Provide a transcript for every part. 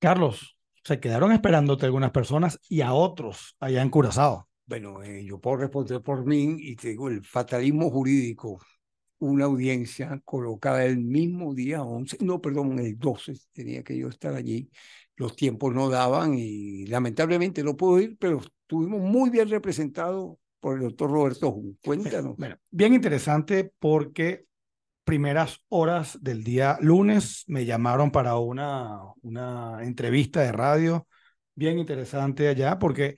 Carlos, se quedaron esperándote algunas personas y a otros allá en Curazao. Bueno, eh, yo puedo responder por mí y te digo, el fatalismo jurídico, una audiencia colocada el mismo día 11, no, perdón, el 12 tenía que yo estar allí, los tiempos no daban y lamentablemente no puedo ir, pero estuvimos muy bien representados por el doctor Roberto Cuéntanos. bien interesante porque primeras horas del día lunes me llamaron para una, una entrevista de radio bien interesante allá porque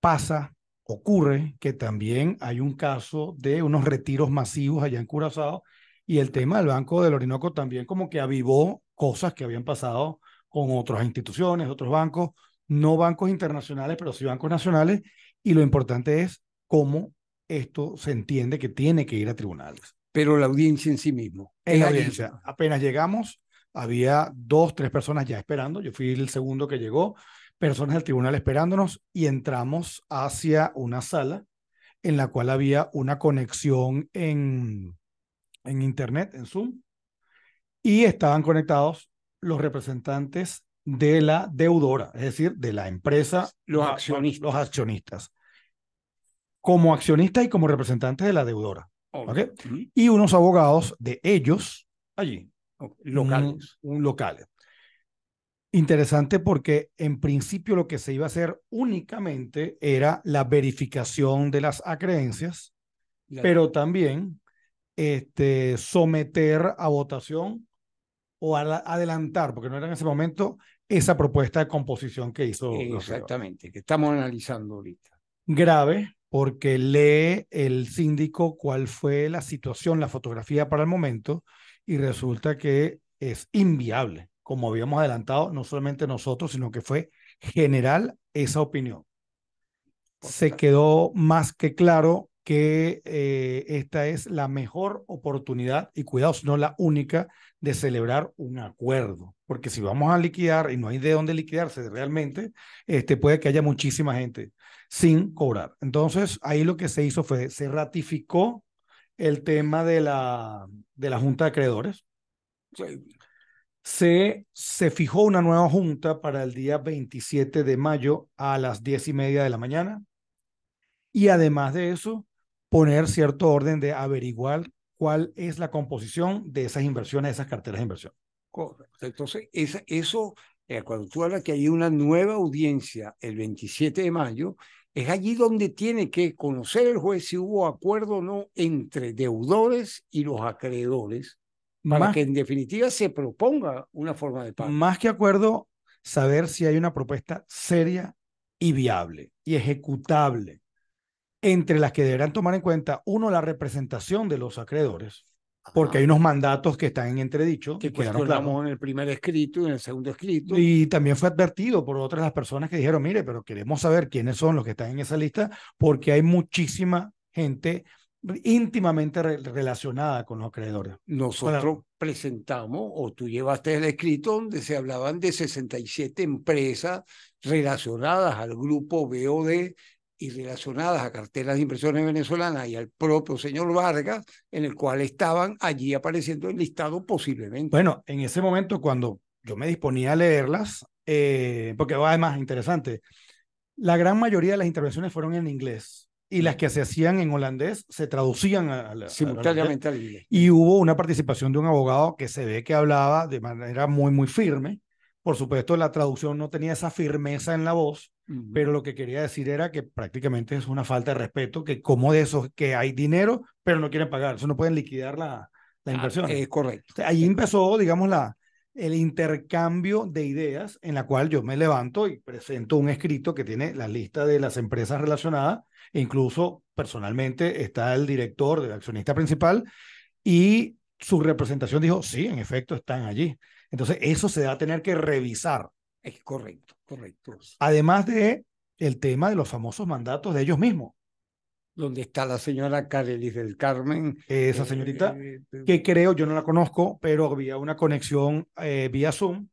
pasa, ocurre que también hay un caso de unos retiros masivos allá en Curazao y el tema del Banco del Orinoco también como que avivó cosas que habían pasado con otras instituciones, otros bancos, no bancos internacionales, pero sí bancos nacionales y lo importante es cómo esto se entiende que tiene que ir a tribunales pero la audiencia en sí mismo. En la audiencia. Apenas llegamos, había dos, tres personas ya esperando. Yo fui el segundo que llegó, personas del tribunal esperándonos y entramos hacia una sala en la cual había una conexión en, en Internet, en Zoom, y estaban conectados los representantes de la deudora, es decir, de la empresa, los accionistas. Los accionistas. Como accionistas y como representantes de la deudora. Y unos abogados de ellos allí, locales. Un, local Interesante porque en principio lo que se iba a hacer únicamente era la verificación de las acreencias, pero también este, someter a votación o adelantar, porque no era en ese momento, esa propuesta de composición que hizo. Exactamente, que estamos analizando ahorita. Grave, porque lee el síndico cuál fue la situación, la fotografía para el momento, y resulta que es inviable, como habíamos adelantado, no solamente nosotros, sino que fue general esa opinión. Se quedó más que claro que eh, esta es la mejor oportunidad, y cuidado, no la única, de celebrar un acuerdo, porque si vamos a liquidar y no hay de dónde liquidarse realmente, este, puede que haya muchísima gente sin cobrar. Entonces, ahí lo que se hizo fue, se ratificó el tema de la, de la Junta de Acreedores. Se, se fijó una nueva junta para el día 27 de mayo a las 10 y media de la mañana. Y además de eso, poner cierto orden de averiguar cuál es la composición de esas inversiones, de esas carteras de inversión. Entonces, eso, eh, cuando tú hablas que hay una nueva audiencia el 27 de mayo, es allí donde tiene que conocer el juez si hubo acuerdo o no entre deudores y los acreedores, para que en definitiva se proponga una forma de pago. Más que acuerdo, saber si hay una propuesta seria y viable y ejecutable, entre las que deberán tomar en cuenta, uno, la representación de los acreedores, porque hay unos mandatos que están en entredicho. Que quedaron claros. en el primer escrito y en el segundo escrito. Y también fue advertido por otras las personas que dijeron, mire, pero queremos saber quiénes son los que están en esa lista, porque hay muchísima gente íntimamente relacionada con los acreedores. Nosotros presentamos, o tú llevaste el escrito donde se hablaban de 67 empresas relacionadas al grupo BOD y relacionadas a carteras de impresiones venezolanas y al propio señor Vargas, en el cual estaban allí apareciendo listado posiblemente. Bueno, en ese momento cuando yo me disponía a leerlas, eh, porque además, interesante, la gran mayoría de las intervenciones fueron en inglés y las que se hacían en holandés se traducían a, simultáneamente al inglés. Y hubo una participación de un abogado que se ve que hablaba de manera muy, muy firme. Por supuesto, la traducción no tenía esa firmeza en la voz, pero lo que quería decir era que prácticamente es una falta de respeto, que como de esos que hay dinero, pero no quieren pagar, eso no pueden liquidar la, inversión. es correcto. Ahí empezó, digamos, la, el intercambio de ideas en la cual yo me levanto y presento un escrito que tiene la lista de las empresas relacionadas, e incluso personalmente está el director del accionista principal y su representación dijo, sí, en efecto, están allí. Entonces, eso se va a tener que revisar. Es correcto, correcto. Además de el tema de los famosos mandatos de ellos mismos. Donde está la señora Carelis del Carmen. Esa eh, señorita, eh, eh, que creo, yo no la conozco, pero había una conexión vía Zoom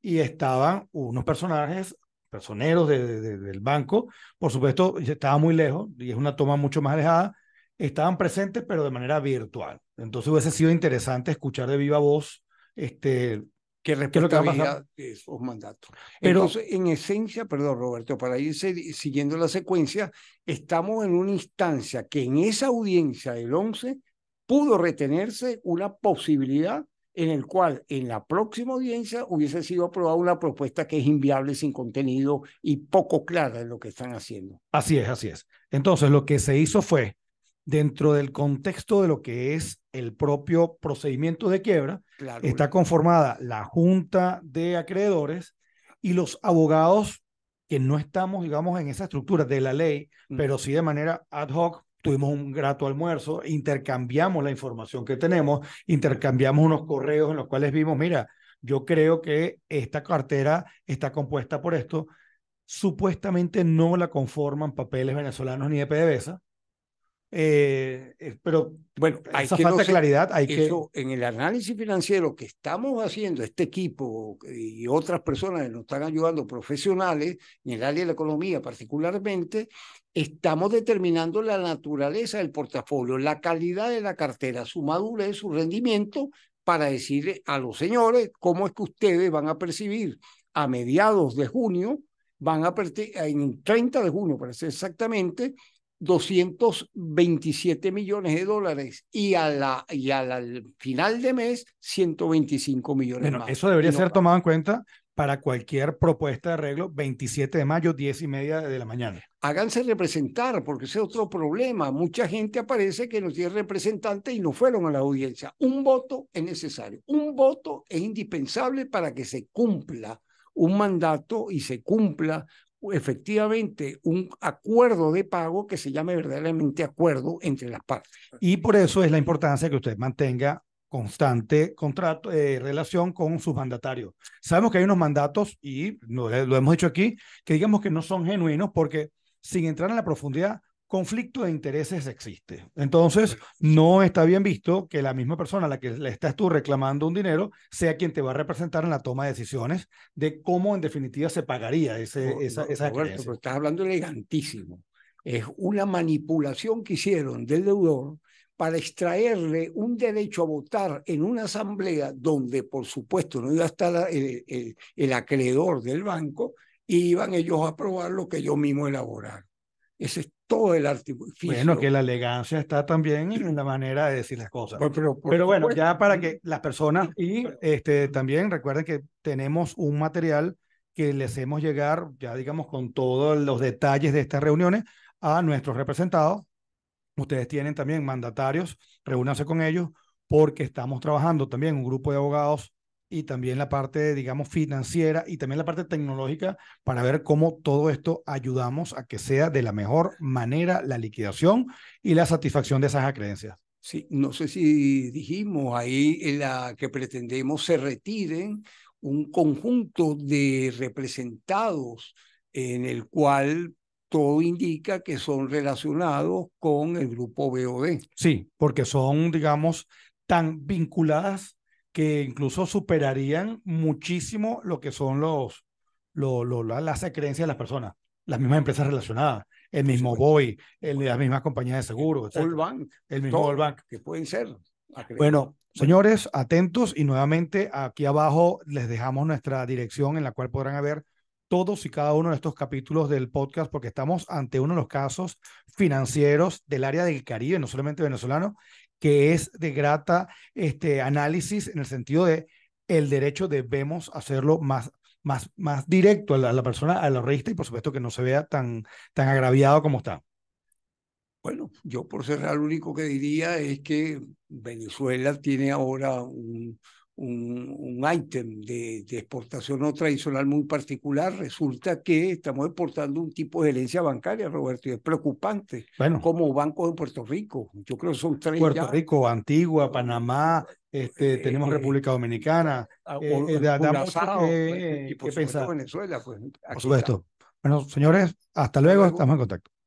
y estaban unos personajes, personeros del banco, por supuesto, estaba muy lejos y es una toma mucho más alejada, estaban presentes pero de manera virtual. Entonces hubiese sido interesante escuchar de viva voz este, que respetaría esos mandatos. Pero, Entonces, en esencia, perdón Roberto, para ir siguiendo la secuencia, estamos en una instancia que en esa audiencia del 11 pudo retenerse una posibilidad en el cual en la próxima audiencia hubiese sido aprobada una propuesta que es inviable, sin contenido y poco clara en lo que están haciendo. Así es, así es. Entonces, lo que se hizo fue dentro del contexto de lo que es el propio procedimiento de quiebra, está conformada la Junta de Acreedores y los abogados que no estamos, digamos, en esa estructura de la ley, mm. pero sí de manera ad hoc. Tuvimos un grato almuerzo, intercambiamos la información que tenemos, intercambiamos unos correos en los cuales vimos, mira, yo creo que esta cartera está compuesta por esto, supuestamente no la conforman papeles venezolanos ni de PDVSA, eh, eh, pero bueno, hay que falta de claridad hay que... En el análisis financiero que estamos haciendo, este equipo y otras personas que nos están ayudando, profesionales, en el área de la economía particularmente, estamos determinando la naturaleza del portafolio, la calidad de la cartera, su madurez, su rendimiento, para decirle a los señores cómo es que ustedes van a percibir a mediados de junio, van a en 30 de junio, para ser exactamente, 227 millones de dólares y, a la, y al final de mes 125 millones bueno, más. Eso debería ser tomado en cuenta para cualquier propuesta de arreglo 27 de mayo, 10 y media de la mañana. Háganse representar, porque ese es otro problema. Mucha gente aparece que no tiene representante y no fueron a la audiencia. Un voto es necesario, un voto es indispensable para que se cumpla un mandato y se cumpla efectivamente un acuerdo de pago que se llame verdaderamente acuerdo entre las partes. Y por eso es la importancia que usted mantenga constante contrato, eh, relación con sus mandatarios. Sabemos que hay unos mandatos, y lo, hemos hecho aquí, que digamos que no son genuinos porque sin entrar en la profundidad, conflicto de intereses existe. Entonces, no está bien visto que la misma persona a la que le estás tú reclamando un dinero sea quien te va a representar en la toma de decisiones de cómo en definitiva se pagaría ese, esa, esa estás hablando elegantísimo. Es una manipulación que hicieron del deudor para extraerle un derecho a votar en una asamblea donde, por supuesto, no iba a estar el, acreedor del banco y iban ellos a aprobar lo que yo mismo elaboraron. Ese es todo el artículo. Bueno, que la elegancia está también en la manera de decir las cosas. Pero, bueno, ya para que las personas y este, también recuerden que tenemos un material que les hemos llegar, ya digamos, con todos los detalles de estas reuniones a nuestros representados. Ustedes tienen también mandatarios, reúnanse con ellos porque estamos trabajando también un grupo de abogados y también la parte, digamos, financiera y también la parte tecnológica para ver cómo todo esto ayudamos a que sea de la mejor manera la liquidación y la satisfacción de esas acreencias. Sí, no sé si dijimos ahí en la que pretendemos se retiren un conjunto de representados en el cual todo indica que son relacionados con el grupo BOD. Sí, porque son, digamos, tan vinculadas que incluso superarían muchísimo lo que son los, las creencias de las personas, las mismas empresas relacionadas, el mismo BOI, las mismas compañías de seguros. El Bank. El mismo Que pueden ser. Bueno, señores, atentos y nuevamente aquí abajo les dejamos nuestra dirección en la cual podrán ver todos y cada uno de estos capítulos del podcast porque estamos ante uno de los casos financieros del área del Caribe, no solamente venezolano, que es de grata este análisis en el sentido de el derecho debemos hacerlo más más, más directo a la, persona, a la revista y por supuesto que no se vea tan, tan agraviado como está. Bueno, yo por cerrar lo único que diría es que Venezuela tiene ahora un, un ítem de, exportación no tradicional muy particular, resulta que estamos exportando un tipo de herencia bancaria, Roberto, y es preocupante. Bueno, como bancos de Puerto Rico, yo creo que son tres. Puerto Rico, Antigua, Panamá, este, eh, tenemos eh, República Dominicana, Venezuela. por supuesto. Bueno, señores, hasta luego, estamos en contacto.